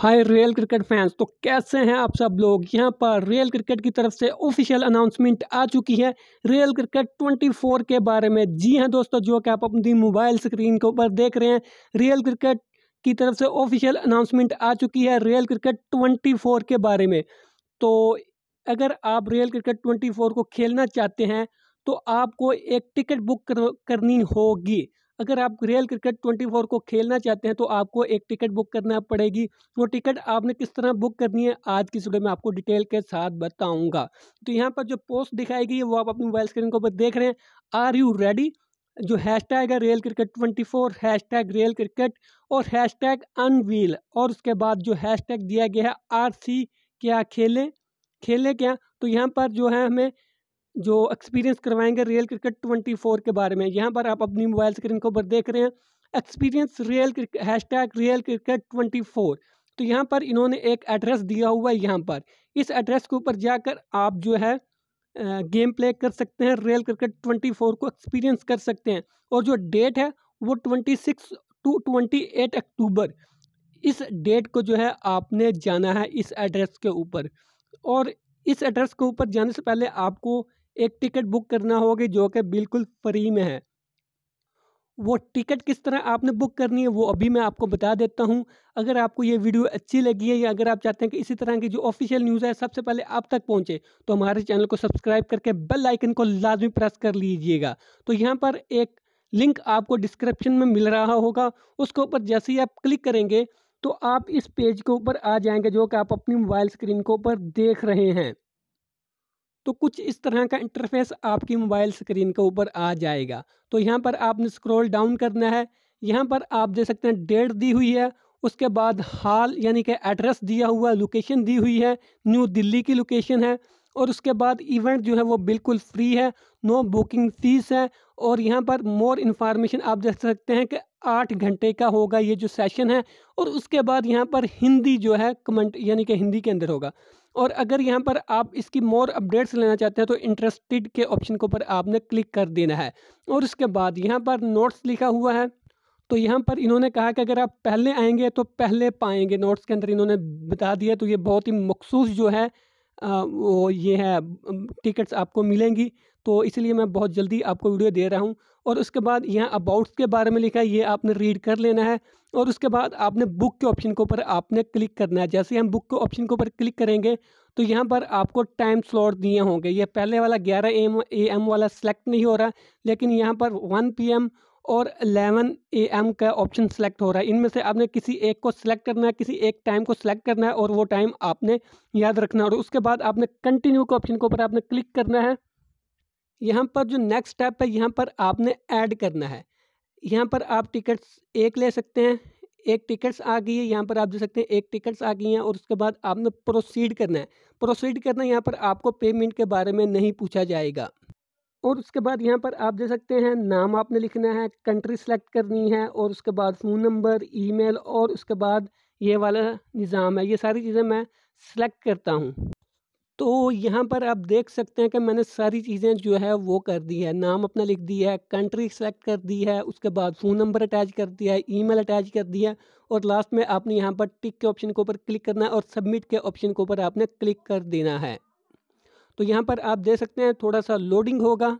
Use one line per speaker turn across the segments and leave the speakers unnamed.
हाय real cricket fans तो कैसे हैं आप सब लोग यहाँ पर रियल क्रिकेट की तरफ से ऑफिशियल अनाउंसमेंट आ चुकी है रियल क्रिकेट 24 के बारे में जी हां दोस्तों जो कि आप अपनी मोबाइल स्क्रीन के ऊपर देख रहे हैं रियल क्रिकेट की तरफ से ऑफिशियल अनाउंसमेंट आ चुकी है रियल क्रिकेट 24 के बारे में तो अगर आप रियल क्रिकेट ट्वेंटी को खेलना चाहते हैं तो आपको एक टिकट बुक करनी होगी अगर आप रियल क्रिकेट ट्वेंटी फोर को खेलना चाहते हैं तो आपको एक टिकट बुक करना पड़ेगी वो टिकट आपने किस तरह बुक करनी है आज की सुबह में आपको डिटेल के साथ बताऊँगा तो यहाँ पर जो पोस्ट दिखाई गई है वो आप अपनी मोबाइल स्क्रीन के ऊपर देख रहे हैं आर यू रेडी जो हैशटैग है real cricket twenty four hashtag real cricket और हैश टैग अनवील और उसके बाद जो हैश टैग दिया गया है आर सी क्या खेलें खेलें क्या तो यहाँ पर जो है हमें जो एक्सपीरियंस करवाएंगे रियल क्रिकेट ट्वेंटी फोर के बारे में यहाँ पर आप अपनी मोबाइल स्क्रीन के ऊपर देख रहे हैं experience real hashtag real cricket twenty four तो यहाँ पर इन्होंने एक एड्रेस दिया हुआ है यहाँ पर इस एड्रेस के ऊपर जाकर आप जो है गेम प्ले कर सकते हैं रियल क्रिकेट ट्वेंटी फोर को एक्सपीरियंस कर सकते हैं और जो डेट है वो twenty six to twenty eight October इस डेट को जो है आपने जाना है इस एड्रेस के ऊपर और इस एड्रेस के ऊपर जाने से पहले आपको एक टिकट बुक करना होगी जो कि बिल्कुल फ्री में है वो टिकट किस तरह आपने बुक करनी है वो अभी मैं आपको बता देता हूँ अगर आपको ये वीडियो अच्छी लगी है या अगर आप चाहते हैं कि इसी तरह की जो ऑफिशियल न्यूज़ है सबसे पहले आप तक पहुँचे तो हमारे चैनल को सब्सक्राइब करके बेल आइकन को लाजमी प्रेस कर लीजिएगा तो यहाँ पर एक लिंक आपको डिस्क्रिप्शन में मिल रहा होगा उसके ऊपर जैसे ही आप क्लिक करेंगे तो आप इस पेज के ऊपर आ जाएंगे जो कि आप अपनी मोबाइल स्क्रीन के ऊपर देख रहे हैं तो कुछ इस तरह का इंटरफेस आपकी मोबाइल स्क्रीन के ऊपर आ जाएगा तो यहाँ पर आपने स्क्रॉल डाउन करना है यहाँ पर आप देख सकते हैं डेट दी हुई है उसके बाद हाल यानी कि एड्रेस दिया हुआ लोकेशन दी हुई है न्यू दिल्ली की लोकेशन है और उसके बाद इवेंट जो है वो बिल्कुल फ्री है नो बुकिंग फीस है और यहाँ पर मोर इन्फॉर्मेशन आप देख सकते हैं कि आठ घंटे का होगा ये जो सेशन है और उसके बाद यहाँ पर हिंदी जो है कमेंट यानी कि हिंदी के अंदर होगा और अगर यहाँ पर आप इसकी मोर अपडेट्स लेना चाहते हैं तो इंटरेस्टेड के ऑप्शन के ऊपर आपने क्लिक कर देना है और उसके बाद यहाँ पर नोट्स लिखा हुआ है तो यहाँ पर इन्होंने कहा कि अगर आप पहले आएंगे तो पहले पाएंगे नोट्स के अंदर इन्होंने बता दिया तो ये बहुत ही मखसूस जो है आ, वो ये है टिकट्स आपको मिलेंगी तो इसलिए मैं बहुत जल्दी आपको वीडियो दे रहा हूँ और उसके बाद यहाँ अबाउट्स के बारे में लिखा है ये आपने रीड कर लेना है और उसके बाद आपने बुक के ऑप्शन के ऊपर आपने क्लिक करना है जैसे हम बुक के ऑप्शन के ऊपर क्लिक करेंगे तो यहाँ पर आपको टाइम स्लॉट दिए होंगे ये पहले वाला ग्यारह एम ए एम वाला सेलेक्ट नहीं हो रहा लेकिन यहाँ पर वन पी एम और 11 एम का ऑप्शन सेलेक्ट हो रहा है इनमें से आपने किसी एक को सिलेक्ट करना है किसी एक टाइम को सिलेक्ट करना है और वो टाइम आपने याद रखना है और उसके बाद आपने कंटिन्यू के ऑप्शन के ऊपर आपने क्लिक करना है यहाँ पर जो नेक्स्ट स्टेप है यहाँ पर आपने ऐड करना है यहाँ पर आप टिकट्स एक ले सकते हैं एक टिकट्स आ गई है यहाँ पर आप देख सकते हैं एक टिकट्स आ गई हैं और उसके बाद आपने प्रोसीड करना है प्रोसीड करना यहाँ पर आपको पेमेंट के बारे में नहीं पूछा जाएगा और उसके बाद यहाँ पर आप दे सकते हैं नाम आपने लिखना है कंट्री सेलेक्ट करनी है और उसके बाद फ़ोन नंबर ई और उसके बाद ये वाला निज़ाम है ये सारी चीज़ें मैं सिलेक्ट करता हूँ तो यहाँ पर आप देख सकते हैं कि मैंने सारी चीज़ें जो है वो कर दी है नाम अपना लिख दिया है कंट्री सेलेक्ट कर दी है उसके बाद फ़ोन नंबर अटैच कर दिया है ईमेल अटैच कर दिया है और लास्ट में आपने यहाँ पर टिक के ऑप्शन के ऊपर क्लिक करना है और सबमिट के ऑप्शन के ऊपर आपने क्लिक कर देना है तो यहाँ पर आप देख सकते हैं थोड़ा सा लोडिंग होगा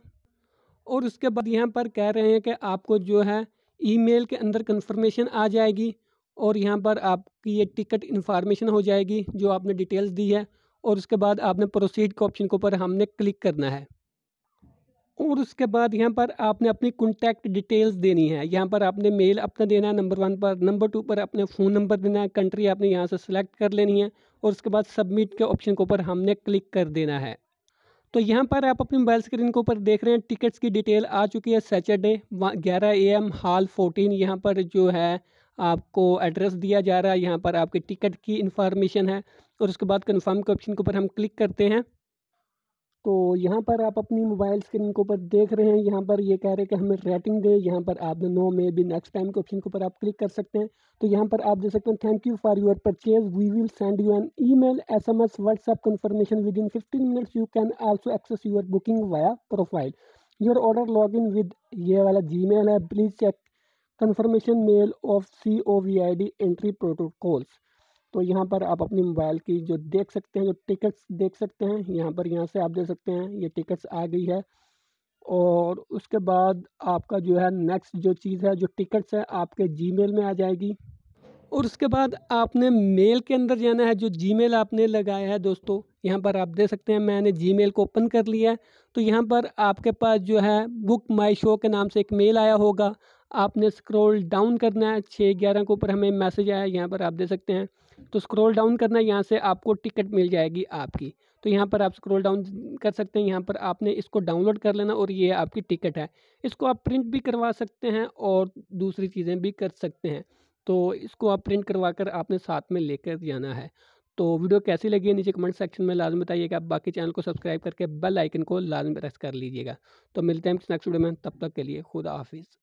और उसके बाद यहाँ पर कह रहे हैं कि आपको जो है ईमेल के अंदर कंफर्मेशन आ जाएगी और यहाँ पर आपकी ये टिकट इन्फॉर्मेशन हो जाएगी जो आपने डिटेल्स दी है और उसके बाद आपने प्रोसीड के ऑप्शन के ऊपर हमने क्लिक करना है और उसके बाद यहाँ पर आपने अपनी कॉन्टैक्ट डिटेल्स देनी है यहाँ पर आपने मेल अपना देना है नंबर वन पर नंबर टू पर अपने फ़ोन नंबर देना है कंट्री आपने यहाँ से सेलेक्ट कर लेनी है और उसके बाद सबमिट के ऑप्शन के ऊपर हमने क्लिक कर देना है तो यहाँ पर आप अपनी मोबाइल स्क्रीन के ऊपर देख रहे हैं टिकट्स की डिटेल आ चुकी है सैटरडे ग्यारह ए एम हाल फोर्टीन यहाँ पर जो है आपको एड्रेस दिया जा रहा है यहाँ पर आपकी टिकट की इन्फॉर्मेशन है और उसके बाद कन्फर्म के ऑप्शन के ऊपर हम क्लिक करते हैं तो यहाँ पर आप अपनी मोबाइल स्क्रीन के ऊपर देख रहे हैं यहाँ पर ये कह रहे हैं कि हमें रेटिंग दे यहाँ पर आप नो में भी नेक्स्ट टाइम के ऑप्शन के ऊपर आप क्लिक कर सकते हैं तो यहाँ पर आप देख सकते हैं thank you for your purchase we will send you an e mail S M S WhatsApp confirmation within fifteen minutes you can also access your booking via profile your order log in with ये वाला Gmail है please check confirmation mail of C O V I D entry protocols तो यहाँ पर आप अपनी mobile की जो देख सकते हैं जो टिकट्स देख सकते हैं यहाँ पर यहाँ से आप देख सकते हैं ये टिकट्स आ गई है और उसके बाद आपका जो है नेक्स्ट जो चीज़ है जो टिकट्स है आपके जी में आ जाएगी और उसके बाद आपने मेल के अंदर जाना है जो जीमेल आपने लगाया है दोस्तों यहाँ पर आप देख सकते हैं मैंने जीमेल को ओपन कर लिया है तो यहाँ पर आपके पास जो है बुक माई शो के नाम से एक मेल आया होगा आपने स्क्रॉल डाउन करना है छः ग्यारह के ऊपर हमें मैसेज आया यहाँ पर आप देख सकते हैं तो स्क्रॉल डाउन करना यहाँ से आपको टिकट मिल जाएगी आपकी तो यहाँ पर आप स्क्रॉल डाउन कर सकते हैं यहाँ पर आपने इसको डाउनलोड कर लेना और ये आपकी टिकट है इसको आप प्रिंट भी करवा सकते हैं और दूसरी चीज़ें भी कर सकते हैं तो इसको आप प्रिंट करवा कर आपने साथ में लेकर जाना है तो वीडियो कैसी लगी है नीचे कमेंट सेक्शन में लाजम बताइएगा आप बाकी चैनल को सब्सक्राइब करके बेल आइकन को लाजम प्रेस कर लीजिएगा तो मिलते हैं नेक्स्ट वीडियो में तब तक के लिए खुदा हाफिज़